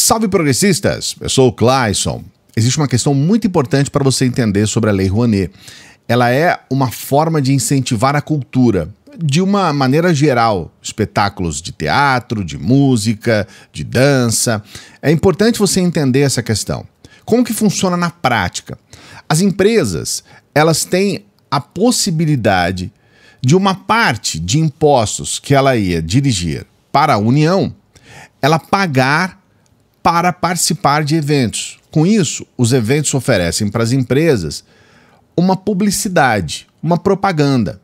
Salve progressistas! Eu sou o Clayson. Existe uma questão muito importante para você entender sobre a Lei Rouanet. Ela é uma forma de incentivar a cultura, de uma maneira geral, espetáculos de teatro, de música, de dança. É importante você entender essa questão. Como que funciona na prática? As empresas, elas têm a possibilidade de uma parte de impostos que ela ia dirigir para a União, ela pagar para participar de eventos. Com isso, os eventos oferecem para as empresas uma publicidade, uma propaganda.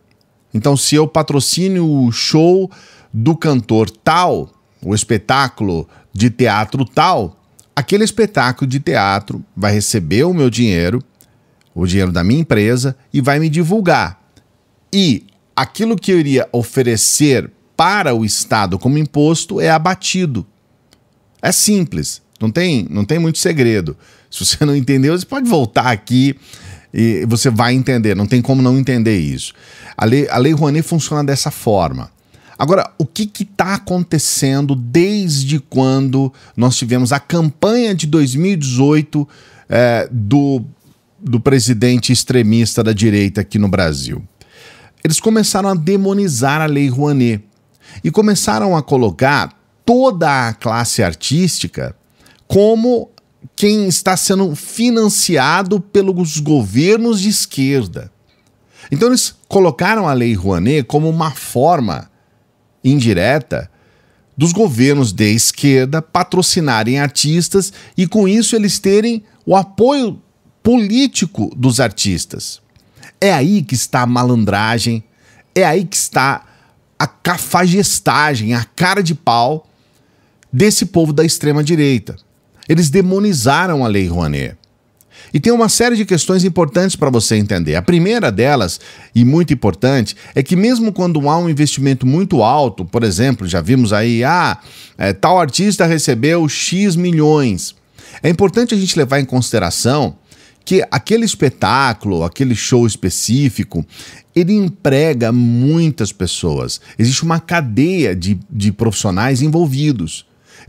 Então, se eu patrocino o show do cantor tal, o espetáculo de teatro tal, aquele espetáculo de teatro vai receber o meu dinheiro, o dinheiro da minha empresa, e vai me divulgar. E aquilo que eu iria oferecer para o Estado como imposto é abatido. É simples, não tem, não tem muito segredo. Se você não entendeu, você pode voltar aqui e você vai entender, não tem como não entender isso. A Lei, a lei Rouanet funciona dessa forma. Agora, o que está acontecendo desde quando nós tivemos a campanha de 2018 é, eh, do, do presidente extremista da direita aqui no Brasil? Eles começaram a demonizar a Lei Rouanet e começaram a colocar toda a classe artística como quem está sendo financiado pelos governos de esquerda. Então eles colocaram a Lei Rouanet como uma forma indireta dos governos de esquerda patrocinarem artistas e com isso eles terem o apoio político dos artistas. É aí que está a malandragem, é aí que está a cafagestagem, a cara de pau desse povo da extrema-direita. Eles demonizaram a Lei Rouanet. E tem uma série de questões importantes para você entender. A primeira delas, e muito importante, é que mesmo quando há um investimento muito alto, por exemplo, já vimos aí, ah, é, tal artista recebeu X milhões. É importante a gente levar em consideração que aquele espetáculo, aquele show específico, ele emprega muitas pessoas. Existe uma cadeia de, de profissionais envolvidos.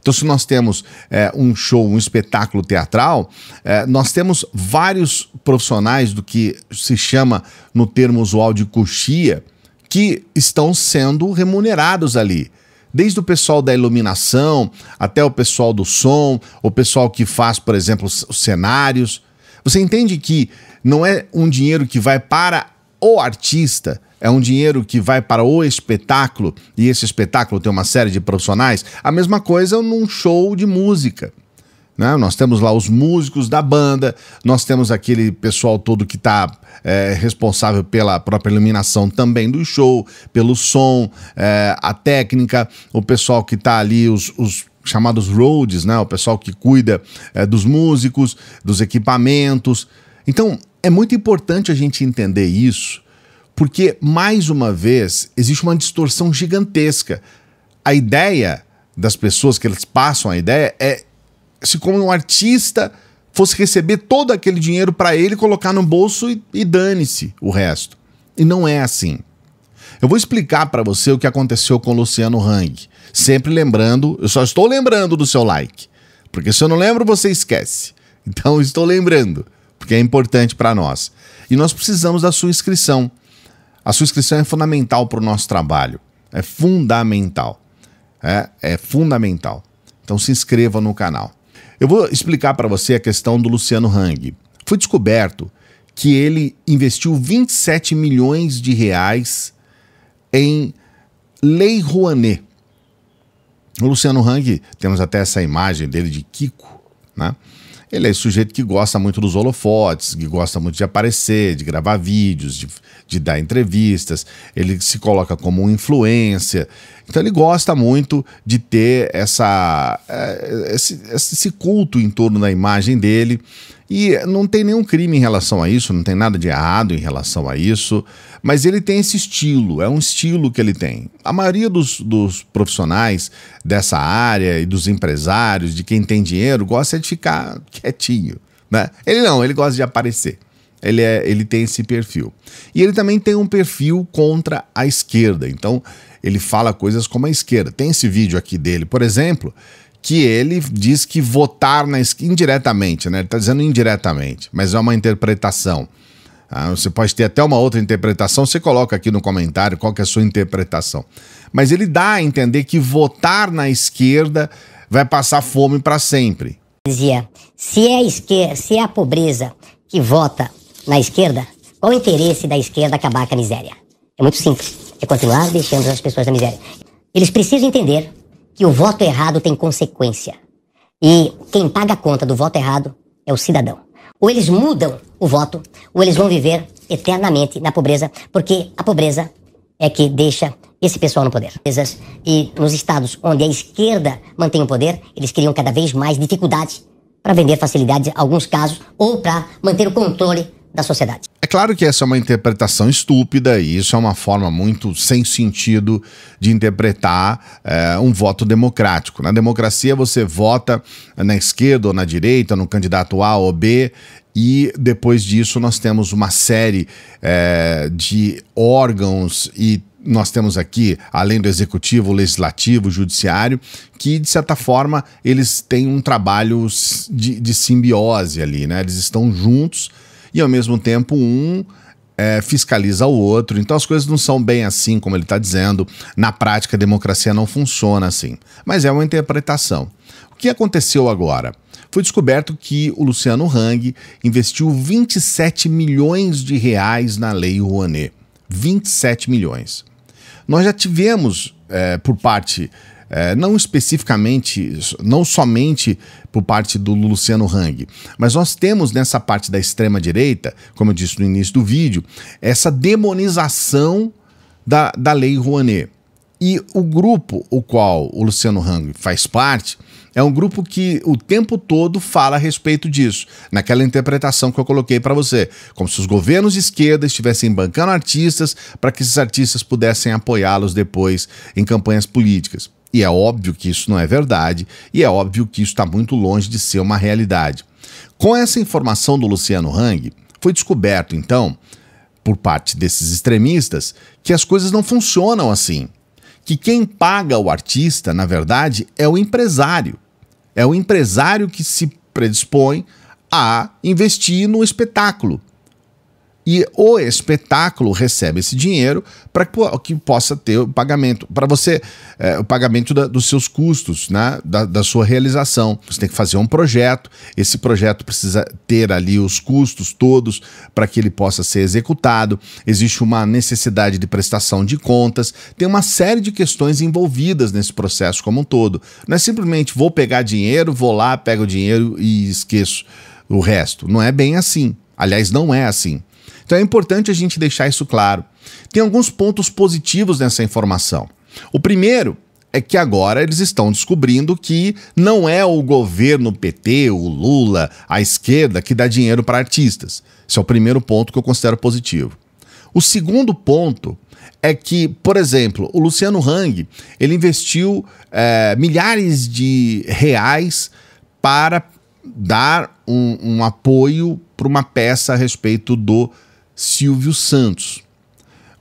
Então, se nós temos é, um show, um espetáculo teatral, é, nós temos vários profissionais do que se chama no termo usual de coxia que estão sendo remunerados ali desde o pessoal da iluminação até o pessoal do som, o pessoal que faz, por exemplo, os cenários. Você entende que não é um dinheiro que vai para o artista, é um dinheiro que vai para o espetáculo e esse espetáculo tem uma série de profissionais. A mesma coisa num show de música. Né? Nós temos lá os músicos da banda, nós temos aquele pessoal todo que está é, responsável pela própria iluminação também do show, pelo som, é, a técnica, o pessoal que está ali, os, os chamados roads, né? o pessoal que cuida é, dos músicos, dos equipamentos. Então é muito importante a gente entender isso porque, mais uma vez, existe uma distorção gigantesca. A ideia das pessoas que eles passam a ideia é se como um artista fosse receber todo aquele dinheiro para ele colocar no bolso e, e dane-se o resto. E não é assim. Eu vou explicar para você o que aconteceu com o Luciano Hang. Sempre lembrando, eu só estou lembrando do seu like, porque se eu não lembro você esquece. Então estou lembrando, porque é importante para nós. E nós precisamos da sua inscrição. A sua inscrição é fundamental para o nosso trabalho. É fundamental. É, é fundamental. Então se inscreva no canal. Eu vou explicar para você a questão do Luciano Hang. Foi descoberto que ele investiu 27 milhões de reais em Lei Rouanet. O Luciano Hang, temos até essa imagem dele de Kiko, né? Ele é esse sujeito que gosta muito dos holofotes, que gosta muito de aparecer, de gravar vídeos, de, de dar entrevistas. Ele se coloca como um influencer. Então ele gosta muito de ter essa, eh, esse, esse culto em torno da imagem dele. E não tem nenhum crime em relação a isso, não tem nada de errado em relação a isso, mas ele tem esse estilo, é um estilo que ele tem. A maioria dos, dos profissionais dessa área e dos empresários, de quem tem dinheiro, gosta de ficar quietinho. Né? Ele não, ele gosta de aparecer. Ele, é, ele tem esse perfil. E ele também tem um perfil contra a esquerda. Então, ele fala coisas como a esquerda. Tem esse vídeo aqui dele, por exemplo, que ele diz que votar na esquerda, indiretamente, né? Ele está dizendo indiretamente, mas é uma interpretação. Ah, você pode ter até uma outra interpretação, você coloca aqui no comentário qual é a sua interpretação. Mas ele dá a entender que votar na esquerda vai passar fome para sempre. Dizia, se é, a esquerda, se é a pobreza que vota na esquerda, qual o interesse da esquerda acabar com a miséria? É muito simples, é continuar deixando as pessoas na miséria. Eles precisam entender que o voto errado tem consequência. E quem paga a conta do voto errado é o cidadão. Ou eles mudam o voto, ou eles vão viver eternamente na pobreza, porque a pobreza é que deixa esse pessoal no poder. E nos estados onde a esquerda mantém o poder, eles criam cada vez mais dificuldades para vender facilidades, em alguns casos, ou para manter o controle da sociedade claro que essa é uma interpretação estúpida e isso é uma forma muito sem sentido de interpretar é, um voto democrático. Na democracia, você vota na esquerda ou na direita, no candidato A ou B, e depois disso nós temos uma série é, de órgãos e nós temos aqui, além do executivo, legislativo, judiciário, que de certa forma eles têm um trabalho de, de simbiose ali, né? Eles estão juntos e ao mesmo tempo um é, fiscaliza o outro. Então as coisas não são bem assim, como ele está dizendo. Na prática, a democracia não funciona assim. Mas é uma interpretação. O que aconteceu agora? Foi descoberto que o Luciano Hang investiu 27 milhões de reais na Lei Rouanet. 27 milhões. Nós já tivemos, é, por parte é, não especificamente, não somente por parte do Luciano Hang, mas nós temos nessa parte da extrema-direita, como eu disse no início do vídeo, essa demonização da, da Lei Rouanet. E o grupo o qual o Luciano Hang faz parte é um grupo que o tempo todo fala a respeito disso, naquela interpretação que eu coloquei para você, como se os governos de esquerda estivessem bancando artistas para que esses artistas pudessem apoiá-los depois em campanhas políticas. E é óbvio que isso não é verdade, e é óbvio que isso está muito longe de ser uma realidade. Com essa informação do Luciano Hang, foi descoberto, então, por parte desses extremistas, que as coisas não funcionam assim. Que quem paga o artista, na verdade, é o empresário. É o empresário que se predispõe a investir no espetáculo e o espetáculo recebe esse dinheiro para que possa ter o pagamento, para você, é, o pagamento da, dos seus custos, né? Da, da, sua realização. Você tem que fazer um projeto, esse projeto precisa ter ali os custos todos para que ele possa ser executado, existe uma necessidade de prestação de contas, tem uma série de questões envolvidas nesse processo como um todo. Não é simplesmente vou pegar dinheiro, vou lá, pego o dinheiro e esqueço o resto. Não é bem assim. Aliás, não é assim. Então é importante a gente deixar isso claro. Tem alguns pontos positivos nessa informação. O primeiro é que agora eles estão descobrindo que não é o governo PT, o Lula, a esquerda que dá dinheiro para artistas. Esse é o primeiro ponto que eu considero positivo. O segundo ponto é que, por exemplo, o Luciano Hang ele investiu é, milhares de reais para dar um, um apoio para uma peça a respeito do Silvio Santos.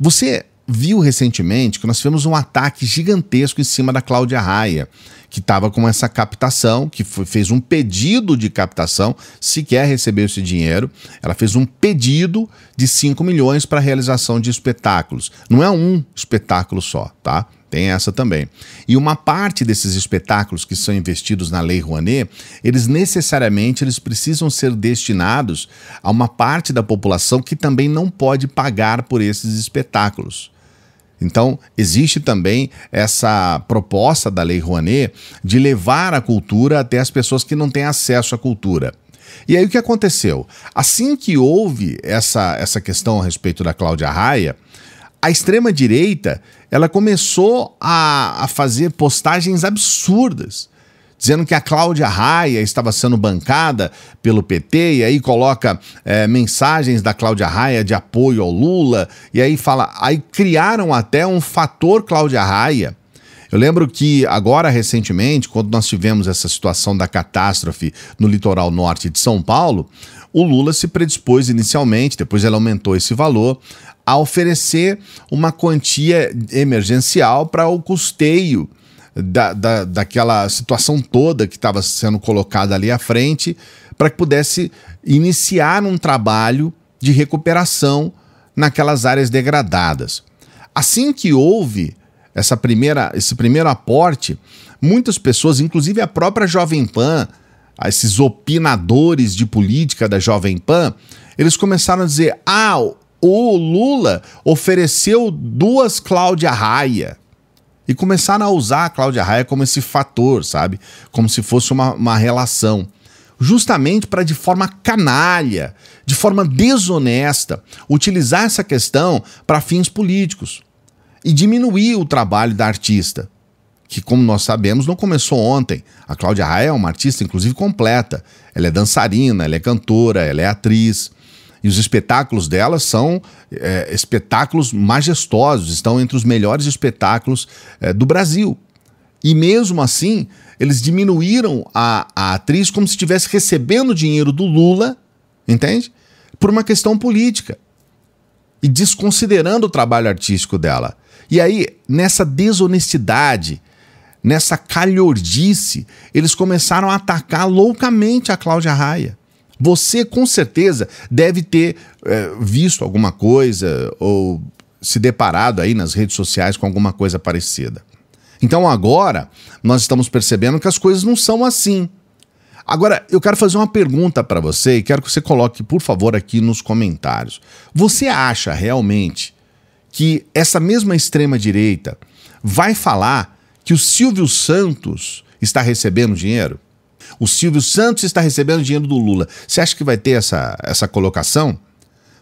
Você viu recentemente que nós tivemos um ataque gigantesco em cima da Cláudia Raia, que estava com essa captação, que foi, fez um pedido de captação, sequer recebeu esse dinheiro. Ela fez um pedido de 5 milhões para realização de espetáculos. Não é um espetáculo só, tá? Tem essa também. E uma parte desses espetáculos que são investidos na Lei Rouanet, eles necessariamente eles precisam ser destinados a uma parte da população que também não pode pagar por esses espetáculos. Então, existe também essa proposta da Lei Rouanet de levar a cultura até as pessoas que não têm acesso à cultura. E aí o que aconteceu? Assim que houve essa, essa questão a respeito da Cláudia Raia, a extrema-direita ela começou a, a fazer postagens absurdas dizendo que a Cláudia Raia estava sendo bancada pelo PT, e aí coloca é, mensagens da Cláudia Raia de apoio ao Lula, e aí fala. Aí criaram até um fator Cláudia Raia. Eu lembro que agora, recentemente, quando nós tivemos essa situação da catástrofe no litoral norte de São Paulo, o Lula se predispôs inicialmente, depois ele aumentou esse valor, a oferecer uma quantia emergencial para o custeio da, da, daquela situação toda que estava sendo colocada ali à frente, para que pudesse iniciar um trabalho de recuperação naquelas áreas degradadas. Assim que houve essa primeira, esse primeiro aporte, muitas pessoas, inclusive a própria Jovem Pan, esses opinadores de política da Jovem Pan, eles começaram a dizer: ah, o Lula ofereceu duas Cláudia Raia e começaram a usar a Cláudia Raia como esse fator, sabe? Como se fosse uma, uma relação. Justamente para, de forma canalha, de forma desonesta, utilizar essa questão para fins políticos e diminuir o trabalho da artista. Que, como nós sabemos, não começou ontem. A Cláudia Raia é uma artista, inclusive, completa. Ela é dançarina, ela é cantora, ela é atriz. E os espetáculos dela são é, espetáculos majestosos, estão entre os melhores espetáculos é, do Brasil. E mesmo assim, eles diminuíram a, a atriz como se estivesse recebendo dinheiro do Lula, entende? Por uma questão política. E desconsiderando o trabalho artístico dela. E aí, nessa desonestidade, nessa calhordice, eles começaram a atacar loucamente a Cláudia Raia. Você com certeza deve ter é, visto alguma coisa ou se deparado aí nas redes sociais com alguma coisa parecida. Então agora nós estamos percebendo que as coisas não são assim. Agora, eu quero fazer uma pergunta para você e quero que você coloque, por favor, aqui nos comentários. Você acha realmente que essa mesma extrema-direita vai falar que o Silvio Santos está recebendo dinheiro? O Silvio Santos está recebendo dinheiro do Lula. Você acha que vai ter essa, essa colocação?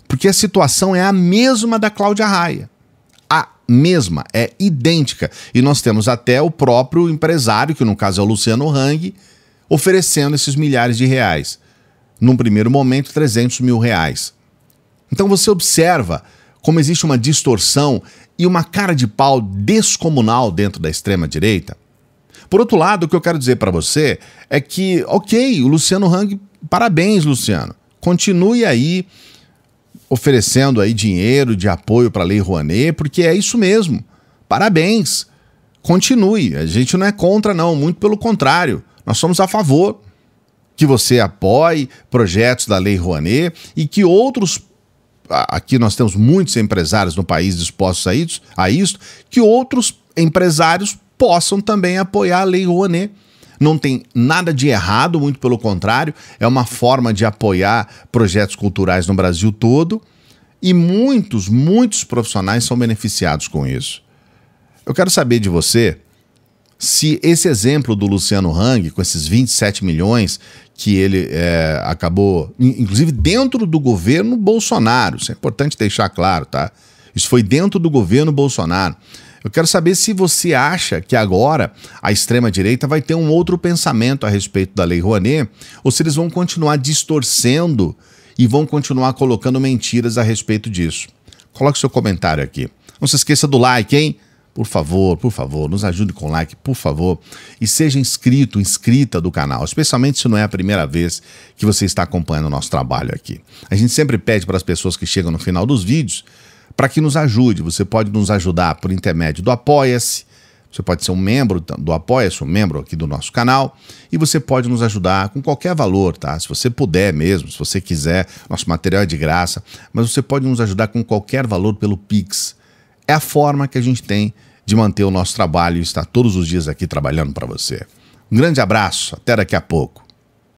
Porque a situação é a mesma da Cláudia Raia. A mesma, é idêntica. E nós temos até o próprio empresário, que no caso é o Luciano Hang, oferecendo esses milhares de reais. Num primeiro momento, 300 mil reais. Então você observa como existe uma distorção e uma cara de pau descomunal dentro da extrema-direita por outro lado, o que eu quero dizer para você é que, ok, o Luciano Hang, parabéns, Luciano. Continue aí oferecendo aí dinheiro de apoio para a Lei Rouanet, porque é isso mesmo. Parabéns. Continue. A gente não é contra, não, muito pelo contrário. Nós somos a favor que você apoie projetos da Lei Rouanet e que outros. Aqui nós temos muitos empresários no país dispostos a isso, a isso que outros empresários possam também apoiar a Lei Rouanet. Não tem nada de errado, muito pelo contrário, é uma forma de apoiar projetos culturais no Brasil todo e muitos, muitos profissionais são beneficiados com isso. Eu quero saber de você se esse exemplo do Luciano Hang, com esses 27 milhões que ele é, acabou, inclusive dentro do governo Bolsonaro, isso é importante deixar claro, tá? Isso foi dentro do governo Bolsonaro. Eu quero saber se você acha que agora a extrema-direita vai ter um outro pensamento a respeito da Lei Rouanet ou se eles vão continuar distorcendo e vão continuar colocando mentiras a respeito disso. Coloque seu comentário aqui. Não se esqueça do like, hein? Por favor, por favor, nos ajude com like, por favor. E seja inscrito, inscrita do canal, especialmente se não é a primeira vez que você está acompanhando o nosso trabalho aqui. A gente sempre pede para as pessoas que chegam no final dos vídeos para que nos ajude. Você pode nos ajudar por intermédio do Apoia-se. Você pode ser um membro do Apoia-se, um membro aqui do nosso canal, e você pode nos ajudar com qualquer valor, tá? Se você puder mesmo, se você quiser, nosso material é de graça, mas você pode nos ajudar com qualquer valor pelo Pix. É a forma que a gente tem de manter o nosso trabalho e estar todos os dias aqui trabalhando para você. Um grande abraço, até daqui a pouco.